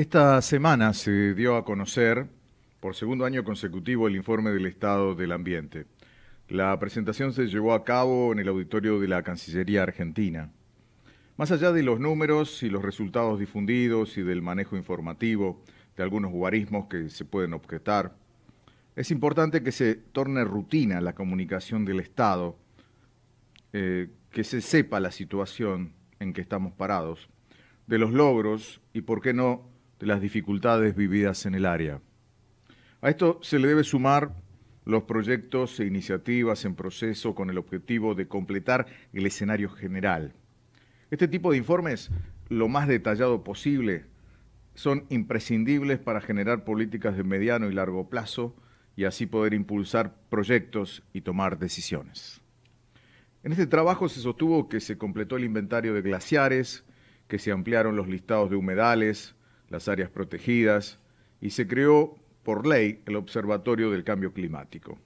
Esta semana se dio a conocer por segundo año consecutivo el informe del estado del ambiente. La presentación se llevó a cabo en el auditorio de la Cancillería Argentina. Más allá de los números y los resultados difundidos y del manejo informativo de algunos guarismos que se pueden objetar, es importante que se torne rutina la comunicación del Estado, eh, que se sepa la situación en que estamos parados, de los logros y, por qué no, de las dificultades vividas en el área. A esto se le debe sumar los proyectos e iniciativas en proceso con el objetivo de completar el escenario general. Este tipo de informes, lo más detallado posible, son imprescindibles para generar políticas de mediano y largo plazo y así poder impulsar proyectos y tomar decisiones. En este trabajo se sostuvo que se completó el inventario de glaciares, que se ampliaron los listados de humedales, las áreas protegidas y se creó por ley el Observatorio del Cambio Climático.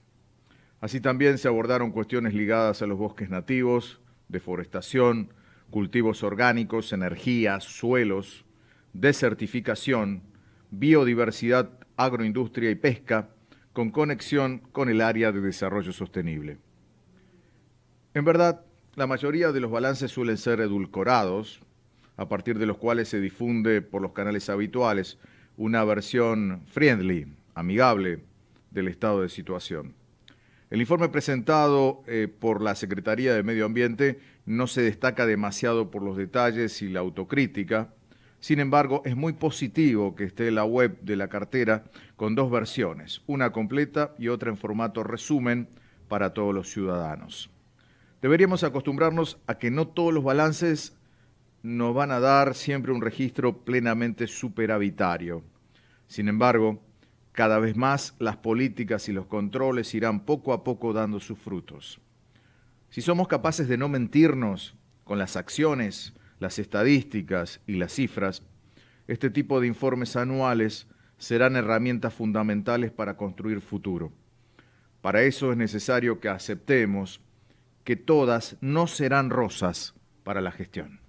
Así también se abordaron cuestiones ligadas a los bosques nativos, deforestación, cultivos orgánicos, energía, suelos, desertificación, biodiversidad, agroindustria y pesca, con conexión con el área de desarrollo sostenible. En verdad, la mayoría de los balances suelen ser edulcorados, a partir de los cuales se difunde por los canales habituales una versión friendly, amigable del estado de situación. El informe presentado eh, por la Secretaría de Medio Ambiente no se destaca demasiado por los detalles y la autocrítica. Sin embargo, es muy positivo que esté la web de la cartera con dos versiones, una completa y otra en formato resumen para todos los ciudadanos. Deberíamos acostumbrarnos a que no todos los balances nos van a dar siempre un registro plenamente superavitario. Sin embargo, cada vez más las políticas y los controles irán poco a poco dando sus frutos. Si somos capaces de no mentirnos con las acciones, las estadísticas y las cifras, este tipo de informes anuales serán herramientas fundamentales para construir futuro. Para eso es necesario que aceptemos que todas no serán rosas para la gestión.